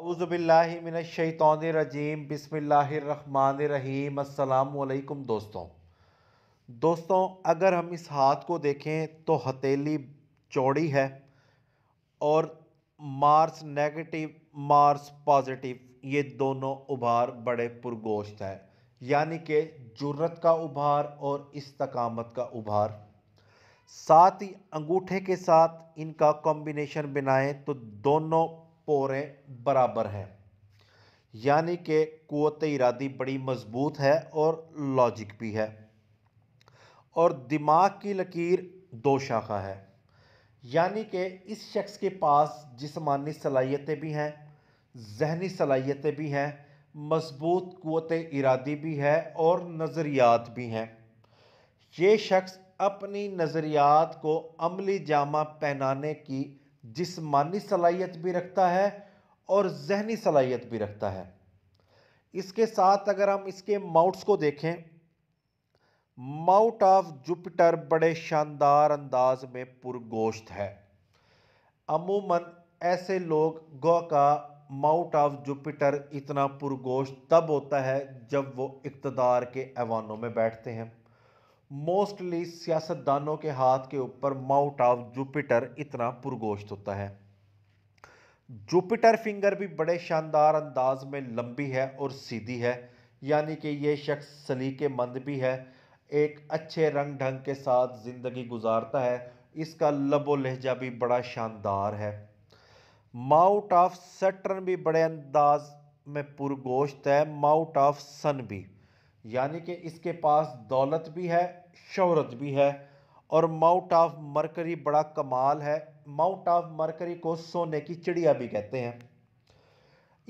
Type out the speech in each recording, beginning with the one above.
अवज़बिल्लिमिनशैतरजीम बसमीम दोस्तों दोस्तों अगर हम इस हाथ को देखें तो हथेली चौड़ी है और मार्स नेगेटिव मार्स पॉजिटिव ये दोनों उभार बड़े पुरगोश्त हैं यानी कि जरूरत का उभार और इस्तकामत का उभार साथ ही अंगूठे के साथ इनका कॉम्बिनेशन बनाएं तो दोनों पोरें बराबर हैं यानी कि कुत इरादी बड़ी मज़बूत है और लॉजिक भी है और दिमाग की लकीर दो शाखा है यानी कि इस शख्स के पास जिसमानी सलाहियतें भी हैं जहनी सलाहियतें भी हैं मजबूत कुत इरादी भी है और नज़रियात भी हैं ये शख्स अपनी नज़रियात को अमली जामा पहनाने की जिसमानी सलाहियत भी रखता है और जहनी सलाहियत भी रखता है इसके साथ अगर हम इसके माउट्स को देखें माउट ऑफ जुपिटर बड़े शानदार अंदाज में पुरगोश्त है अमूमन ऐसे लोग गौ का माउट ऑफ जुपिटर इतना पुरगोश तब होता है जब वो इकतदार के ऐवानों में बैठते हैं मोस्टली सियासतदानों के हाथ के ऊपर माउट ऑफ जुपिटर इतना पुरगोश्त होता है जुपिटर फिंगर भी बड़े शानदार अंदाज में लंबी है और सीधी है यानी कि यह शख्स सलीके मंद भी है एक अच्छे रंग ढंग के साथ ज़िंदगी गुजारता है इसका लबो लहजा भी बड़ा शानदार है माउट ऑफ सेटर्न भी बड़े अंदाज में पुरगोश्त है माउट ऑफ सन भी यानी कि इसके पास दौलत भी है शहरत भी है और माउंट ऑफ मरकरी बड़ा कमाल है माउंट ऑफ मरकरी को सोने की चिड़िया भी कहते हैं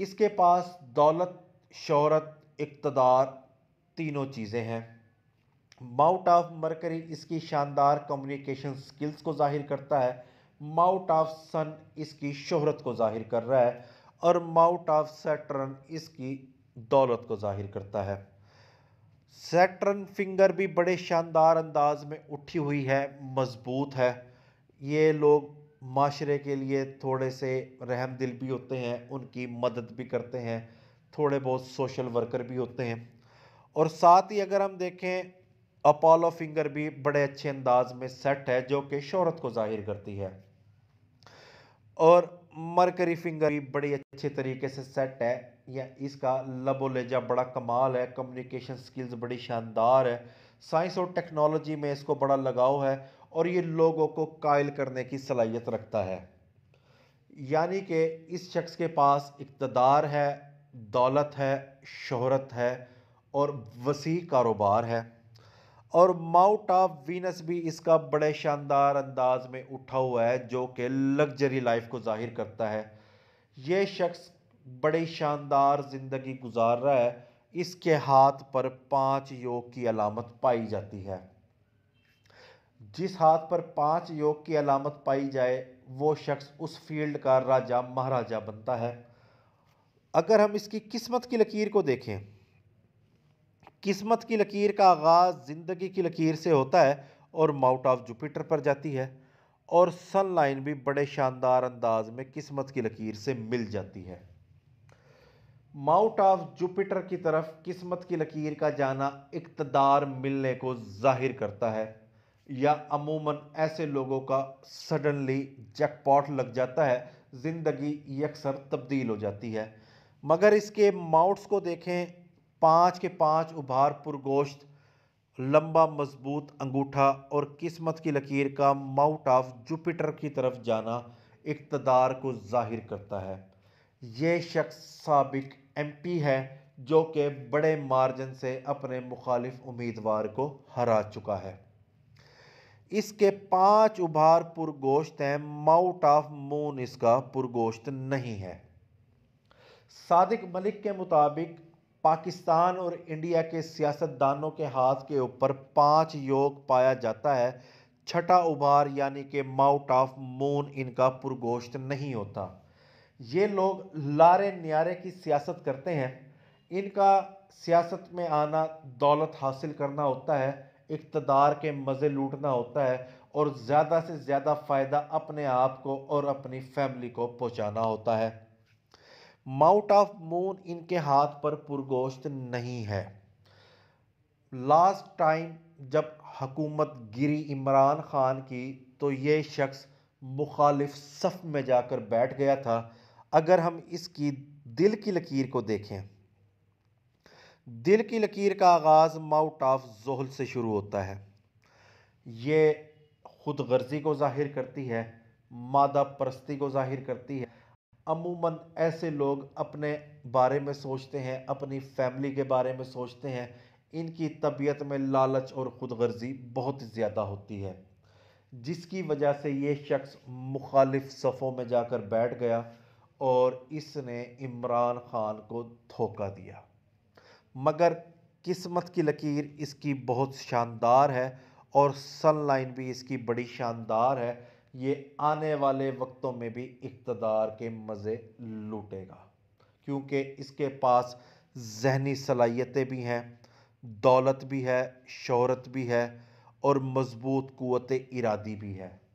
इसके पास दौलत शहरत इकतदार तीनों चीज़ें हैं माउंट ऑफ मरकरी इसकी शानदार कम्युनिकेशन स्किल्स को जाहिर करता है माउंट ऑफ सन इसकी शोहरत को जाहिर कर रहा है और माउंट ऑफ सैटर्न इसकी दौलत को जाहिर करता है सेटर्न फिंगर भी बड़े शानदार अंदाज में उठी हुई है मज़बूत है ये लोग माशरे के लिए थोड़े से रहम दिल भी होते हैं उनकी मदद भी करते हैं थोड़े बहुत सोशल वर्कर भी होते हैं और साथ ही अगर हम देखें अपोलो फिंगर भी बड़े अच्छे अंदाज में सेट है जो कि शहरत को जाहिर करती है और मरकरी फिंगर भी बड़ी अच्छे तरीके से सेट है या इसका लबो लेजा बड़ा कमाल है कम्युनिकेशन स्किल्स बड़ी शानदार है साइंस और टेक्नोलॉजी में इसको बड़ा लगाव है और ये लोगों को कायल करने की सलाहियत रखता है यानी कि इस शख्स के पास इकतदार है दौलत है शहरत है और वसी कारोबार है और माउट ऑफ वीनस भी इसका बड़े शानदार अंदाज में उठा हुआ है जो कि लग्जरी लाइफ को जाहिर करता है ये शख्स बड़े शानदार ज़िंदगी गुजार रहा है इसके हाथ पर पाँच योग की अलामत पाई जाती है जिस हाथ पर पाँच योग की अलामत पाई जाए वो शख्स उस फील्ड का राजा महाराजा बनता है अगर हम इसकी किस्मत की लकीर को देखें किस्मत की लकीर का आगाज़ ज़िंदगी की लकीर से होता है और माउट ऑफ जुपिटर पर जाती है और सन लाइन भी बड़े शानदार अंदाज में किस्मत की लकीर से मिल जाती है माउट ऑफ जुपिटर की तरफ किस्मत की लकीर का जाना इकतदार मिलने को जाहिर करता है या अमूमन ऐसे लोगों का सडनली जैकपॉट लग जाता है ज़िंदगी यकसर तब्दील हो जाती है मगर इसके माउट्स को देखें पाँच के पाँच उभार पुरगोश्त लंबा मजबूत अंगूठा और किस्मत की लकीर का माउट ऑफ जुपिटर की तरफ जाना इकतदार को जाहिर करता है ये शख्स सबक एम पी है जो कि बड़े मार्जिन से अपने मुखालिफ उम्मीदवार को हरा चुका है इसके पांच उभार पुरगोश्त हैं माउट ऑफ मून इसका पुरगोश्त नहीं है सादिक मलिक के मुताबिक पाकिस्तान और इंडिया के सियासतदानों के हाथ के ऊपर पाँच योग पाया जाता है छठा उभार यानी कि माउट ऑफ मून इनका पुरगोश्त नहीं होता ये लोग लारे न्यारे की सियासत करते हैं इनका सियासत में आना दौलत हासिल करना होता है इकतदार के मज़े लूटना होता है और ज़्यादा से ज़्यादा फ़ायदा अपने आप को और अपनी फैमिली को पहुँचाना होता है माउट ऑफ मून इनके हाथ पर पुरगोश्त नहीं है लास्ट टाइम जब हकूमत गिरी इमरान ख़ान की तो ये शख्स मुखालिफ सफ में जाकर बैठ गया था अगर हम इसकी दिल की लकीर को देखें दिल की लकीर का आगाज़ माउट ऑफ जोहल से शुरू होता है ये खुद गर्जी को ज़ाहिर करती है मादा परस्ती को ज़ाहिर करती है अमूमन ऐसे लोग अपने बारे में सोचते हैं अपनी फैमिली के बारे में सोचते हैं इनकी तबीयत में लालच और ख़ुद गर्जी बहुत ज़्यादा होती है जिसकी वजह से ये शख्स मुखालिफ सफ़ों में जाकर बैठ गया और इसने इमरान खान को धोखा दिया मगर किस्मत की लकीर इसकी बहुत शानदार है और सनलाइन भी इसकी बड़ी शानदार है ये आने वाले वक्तों में भी इकतदार के मज़े लूटेगा क्योंकि इसके पास जहनी सलाहियतें भी हैं दौलत भी है शहरत भी है और मज़बूत क़वत इरादी भी है